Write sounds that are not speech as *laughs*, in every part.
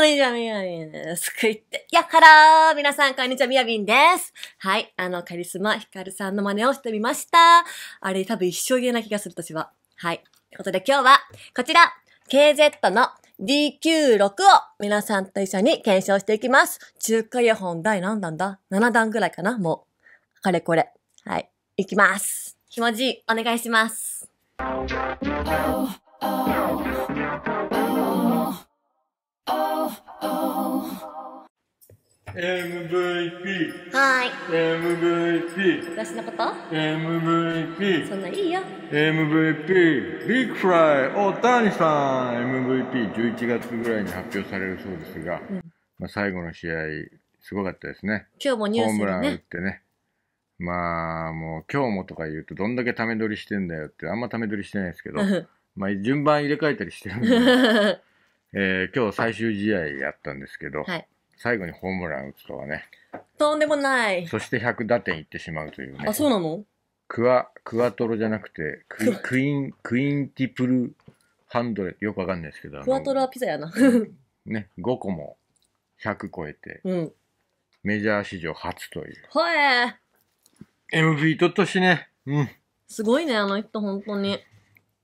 こちは、みやびんです。くいって。やっからー皆さん、こんにちは、みやびんです。はい。あの、カリスマ、ヒカルさんの真似をしてみました。あれ、多分一生言えな気がする、私は。はい。ということで、今日は、こちら、KZ の DQ6 を皆さんと一緒に検証していきます。中華イヤホン第何弾だ ?7 弾ぐらいかなもう。かれこれ。はい。いきます。気持ちいい。お願いします。Oh, oh, oh. MVP はーい MVP 私のこと MVP そんないいよ MVP ビッグフライ大谷さん MVP11 月ぐらいに発表されるそうですが、うん、まあ、最後の試合すごかったですね今日もニュースで、ね、ホームラン打ってねまあもう今日もとか言うとどんだけため取りしてんだよってあんまため取りしてないですけどまあ順番入れ替えたりしてるんで、*laughs* えー、今日最終試合やったんですけど、はい最後にホームラン打つとはね。とんでもない。そして100打点いってしまうというね。あ、そうなのクワ、クワトロじゃなくて、ククイーン、クインティプルハンドレ、よくわかんないですけど。クワトロはピザやな。ね、5個も100超えて、うん、メジャー史上初という。ほえ !MV 取っとしね。うん。すごいね、あの人、本当に。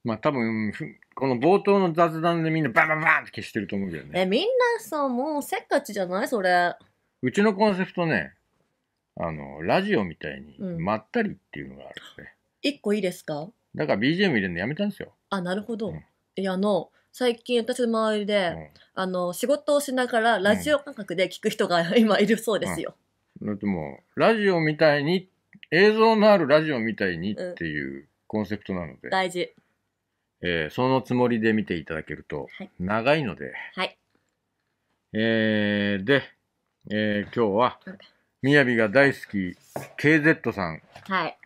まあ多分、この冒頭の雑談でみんなバンバンバンって消してると思うけどね。え、みんなさ、もうせっかちじゃないそれ。うちのコンセプトね、あの、ラジオみたいに、まったりっていうのがあるんで、一個いいですかだから BGM 入れるのやめたんですよ。あ、なるほど。うんいや、あの、最近私の周りで、あの、仕事をしながらラジオ感覚で聞く人が *laughs* 今いるそうですよ。うん、だってもう、ラジオみたいに、映像のあるラジオみたいにっていうコンセプトなので、大事。えー、そのつもりで見ていただけると、長いので、はい、えー、で、えー、今日は、みやびが大好き、KZ さん。はい。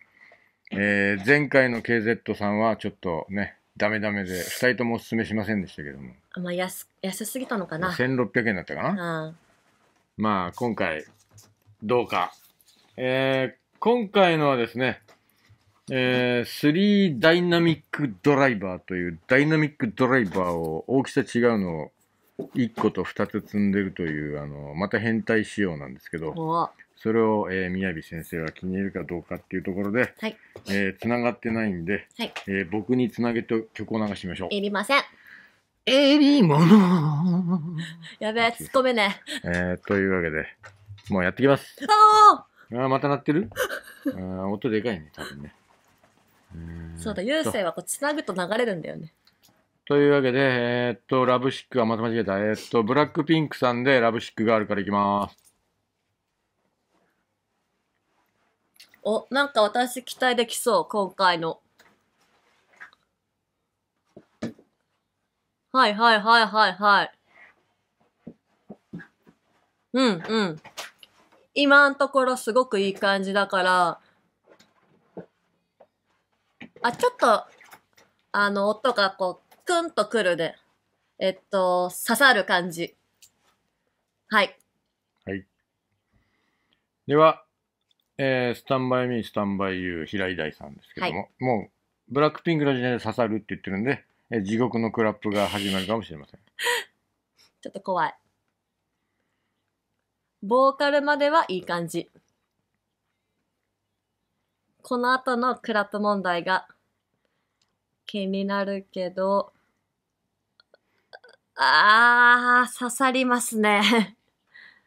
えー、前回の KZ さんはちょっとね、ダメダメで、2人ともおすすめしませんでしたけども。まあ、安、安すぎたのかな。1600円だったかな。うん、まあ、今回、どうか。えー、今回のはですね、えー、3ダイナミックドライバーというダイナミックドライバーを大きさ違うのを1個と2つ積んでるというあのまた変態仕様なんですけどそれを、えー、宮城先生が気に入るかどうかっていうところで、はいえー、繋がってないんで、はいえー、僕につなげて曲を流しましょう。いりませんえりものやべえ、突っ込めねえ。えー、というわけで、もうやってきます。ああまた鳴ってるあ音でかいね、多分ね。そうだ、優勢はこうなぐと流れるんだよね。というわけで、えー、っと、ラブシックはまた間違えた。えー、っと、ブラックピンクさんでラブシックがあるからいきます。お、なんか私期待できそう、今回の。はいはいはいはいはい。うんうん。今のところすごくいい感じだから、あ、ちょっと、あの、音がこう、クンとくるで、えっと、刺さる感じ。はい。はい。では、えー、スタンバイミー、スタンバイユー、平井大さんですけども、はい、もう、ブラックピンクの時代で刺さるって言ってるんで、えー、地獄のクラップが始まるかもしれません。*laughs* ちょっと怖い。ボーカルまではいい感じ。この後のクラップ問題が気になるけど、あー、刺さりますね。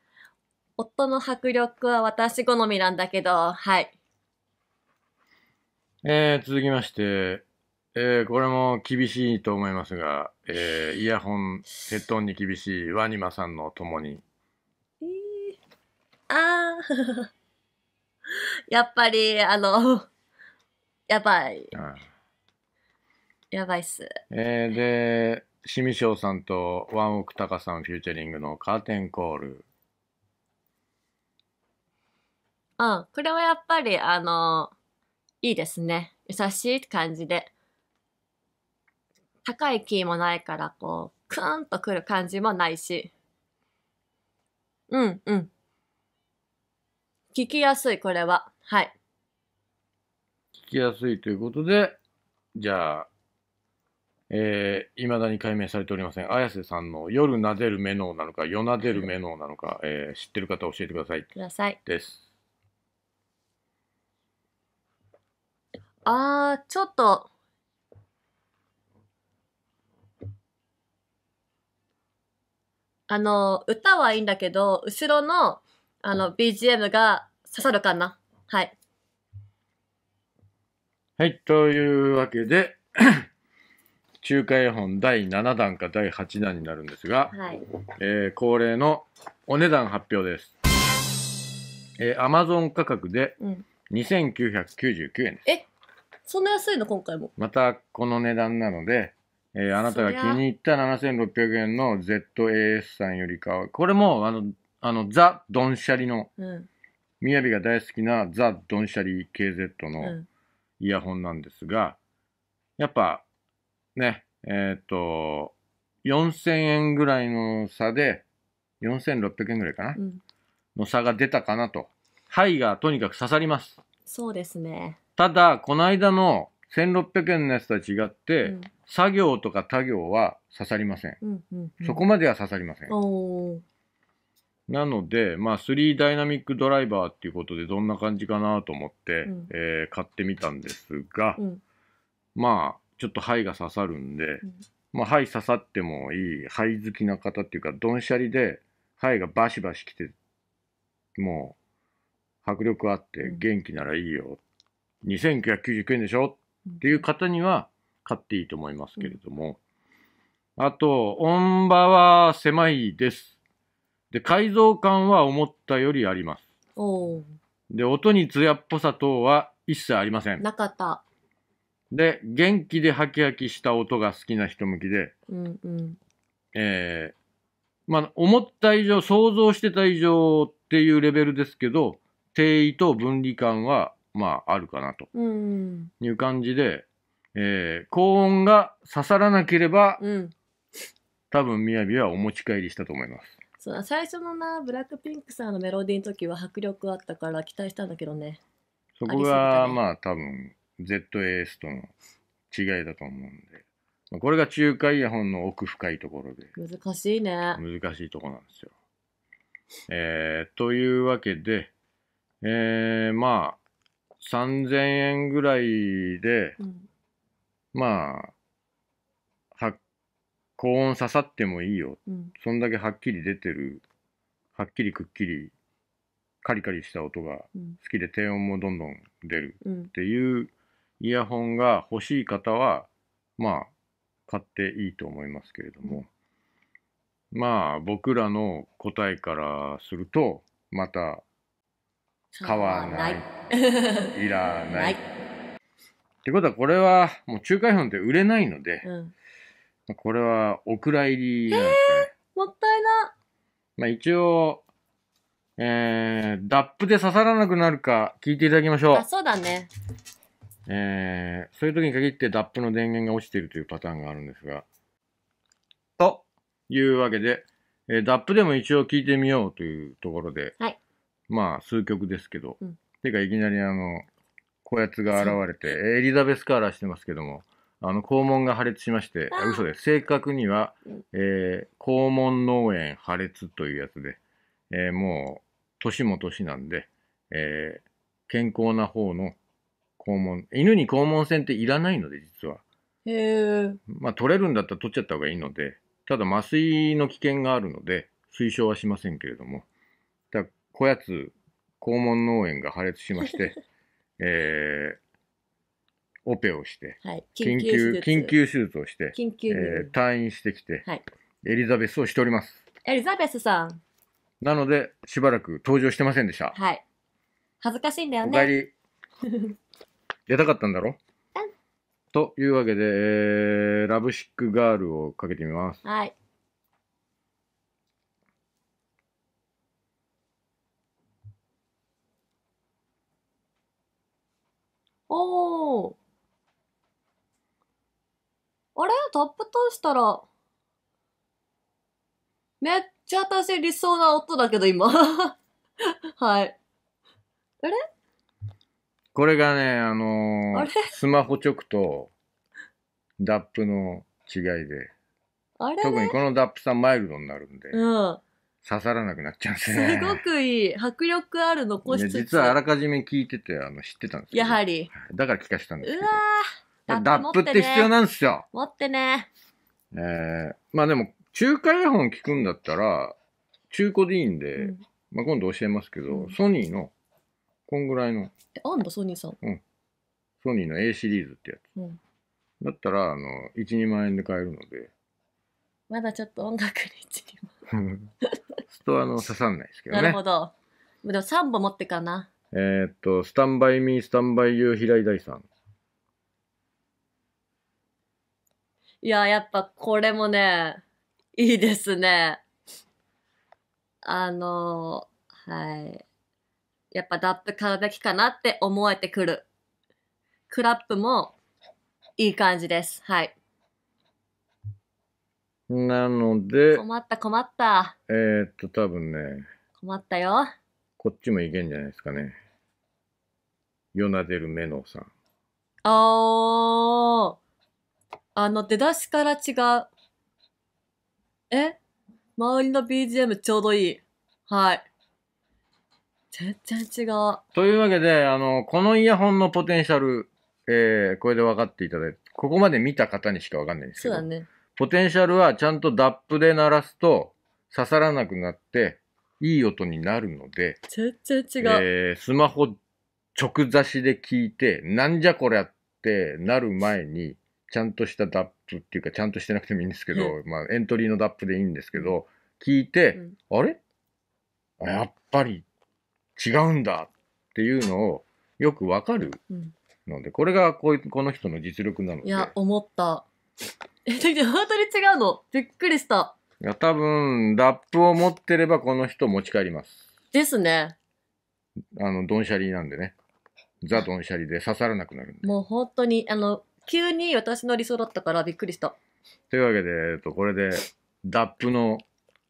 *laughs* 夫の迫力は私好みなんだけど、はい。えー、続きまして、えー、これも厳しいと思いますが、えー、イヤホン、ヘッドンに厳しいワニマさんのともに。えー、あー *laughs* やっぱり、あの、*laughs* やばい。やばいっす。えー、で、しミしょうさんとワンオクタカさんフューチャリングのカーテンコール。うん、これはやっぱり、あの、いいですね。優しい感じで。高いキーもないから、こう、クーンとくる感じもないし。うん、うん。聞きやすい、これは。はい。聞きやすいということで、じゃあ、えー、まだに解明されておりません。綾瀬さんの夜なでるメノーなのか、夜なでるメノーなのか、えー、知ってる方教えてください。ください。です。あー、ちょっと。あの、歌はいいんだけど、後ろのあの、BGM が刺さるかな。はい。はい、というわけで、中華絵本第7弾か第8弾になるんですが、はい、えー、恒例のお値段発表です。えー、Amazon 価格で2999円です。うん、えそんな安いの今回も。またこの値段なので、えー、あなたが気に入った7600円の ZAS さんよりかは、これもあのあの、ザ・ドンシャリの、みやびが大好きなザ・ドンシャリ KZ のイヤホンなんですが、やっぱ、ね、えっ、と、4000円ぐらいの差で、4600円ぐらいかな、うん。の差が出たかなと。針がとにかく刺さります。そうですね。ただ、この間の1600円のやつとは違って、うん。作業とか他業は刺さりません。うん。うん。そこまでは刺さりません。おー。なので、まあ、3ダイナミックドライバーっていうことでどんな感じかなと思って、うん、えー、買ってみたんですが、うん、まあちょっと灰が刺さるんで、うん、まあ、肺刺さってもいい灰好きな方っていうかどんしゃりで灰がバシバシきてもう迫力あって元気ならいいよ、うん、2999円でしょっていう方には買っていいと思いますけれども、あと音場は狭いですで改造感は思ったよりありますおで音に艶っぽさ等は一切ありませんなかったで元気でハキハキした音が好きな人向きで、うんうんえーまあ、思った以上想像してた以上っていうレベルですけど定位と分離感はまああるかなという感じで、えー、高音が刺さらなければ、うん、多分みやびはお持ち帰りしたと思いますそう最初のなブラックピンクさんのメロディーの時は迫力あったから期待したんだけどねそこが、ね、まあ多分 ZAS との違いだと思うんで、これが中華イヤホンの奥深いところで難しいね難しいとこなんですよえー、というわけでえー、まあ3000円ぐらいで、うん、まあ高音刺さってもいいよ、うん、そんだけはっきり出てるはっきりくっきりカリカリした音が好きで低音もどんどん出るっていうイヤホンが欲しい方はまあ買っていいと思いますけれども、うん、まあ僕らの答えからするとまた買わない *laughs* いらない。ってことはこれはもう仲介本って売れないので、うんこれはお蔵入りなんですもったいな。まあ一応、えー、ダップで刺さらなくなるか聞いていただきましょう。あ、そうだね。えー、そういう時に限ってダップの電源が落ちているというパターンがあるんですが。というわけで、えー、ダップでも一応聞いてみようというところで、はい、まあ数曲ですけど、うん、てかいきなりあの、こやつが現れて、エリザベスカーラーしてますけども、あの、肛門が破裂しまして、あ嘘です。正確には、えー、肛門脳炎破裂というやつで、えー、もう、年も年なんで、えー、健康な方の肛門、犬に肛門腺っていらないので、実は。へまあ、取れるんだったら取っちゃった方がいいので、ただ麻酔の危険があるので、推奨はしませんけれども、だこやつ、肛門脳炎が破裂しまして、*laughs* えー、オペをして、はい、緊急緊急手術をして、緊急、えー、退院してきて、はい、エリザベスをしております。エリザベスさん。なので、しばらく登場してませんでした。はい。恥ずかしいんだよね。お帰り。出 *laughs* たかったんだろというわけで、えー、ラブシックガールをかけてみます。はい。おーあれタップ通したら、めっちゃ私理想な音だけど今。*laughs* はい。あれこれがね、あのー、スマホ直とダップの違いで。あれ特にこのダップさんマイルドになるんで。うん。刺さらなくなっちゃうんですね。すごくいい。迫力ある残しつつ。実はあらかじめ聞いてて、あの、知ってたんですよ、やはり。だから聞かしたんですけど。うわダップって必要なんですよ。持ってね。えー、まあでも、中華イヤホン聞くんだったら、中古でいいんで、うん、まあ今度教えますけど、うん、ソニーの、こんぐらいの。え、あんだ、ソニーさん。うん。ソニーの A シリーズってやつ。うん、だったら、あの、1、2万円で買えるので。まだちょっと音楽に1、2万。ストアの刺さんないですけどね。なるほど。でも3本持ってかな。えっと、スタンバイミー、スタンバイユー、平井大さん。いや、やっぱこれもね、いいですね。あの、はい。やっぱダップ買うべきかなって思えてくる。クラップもいい感じです。はい。なので、困った困った。えー、っと、多分ね。困ったよ。こっちもいけんじゃないですかね。ヨナデル・メノさん。おー。あの、出だしから違う。え周りの BGM ちょうどいい。はい。全然違う。というわけで、あの、このイヤホンのポテンシャル、えー、これで分かっていただいて、ここまで見た方にしか分かんないんですけど。そうだね。ポテンシャルはちゃんとダップで鳴らすと刺さらなくなって、いい音になるので、全然違う。えー、スマホ直差しで聞いて、なんじゃこりゃってなる前に、ちゃんとしたダップっていうか、ちゃんとしてなくてもいいんですけど、まあ、エントリーのダップでいいんですけど、聞いて、うん、あれやっぱり違うんだっていうのをよくわかるので、うん、これがこうこの人の実力なので。いや、思った。*laughs* え、だけど本当に違うの。びっくりした。いや、多分、ラップを持ってればこの人持ち帰ります。ですね。あの、ドンシャリなんでね。ザ・ドンシャリで刺さらなくなるもう本当に、あの、急に私の理想だったからびっくりした。というわけで、えっと、これで、ダップの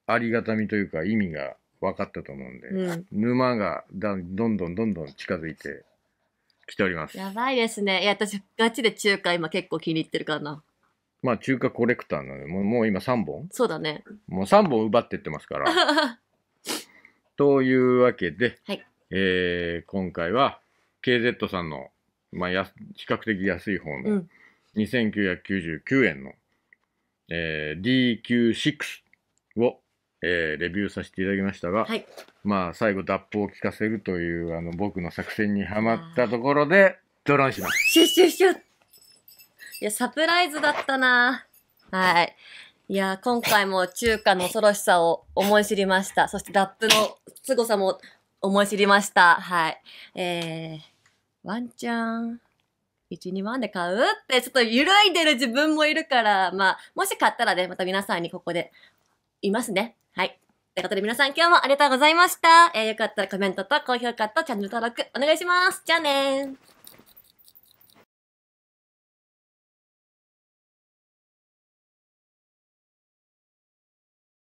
ありがたみというか意味が分かったと思うんで、うん。沼がだどんどんどんどん近づいてきております。やばいですね。いや、私、ガチで中華今結構気に入ってるからな。まあ中華コレクターなので、もうもう今3本そうだね。もう3本奪ってってますから。*laughs* というわけで、はいえー今回は KZ さんのまあ、や比較的安い方の2999円の、えー、DQ6 を、えー、レビューさせていただきましたが、はい、まあ最後脱法を聞かせるというあの僕の作戦にはまったところでドロンします。シュッシュッシュッいやサプライズだったなはい。いや今回も中華の恐ろしさを思い知りました。そしてダップの凄さも思い知りました。はい。えーワンチャン、1、2万で買うってちょっと揺らいでる自分もいるから、まあ、もし買ったらね、また皆さんにここでいますね。はい。ということで皆さん今日もありがとうございました。えー、よかったらコメントと高評価とチャンネル登録お願いします。じゃあねー。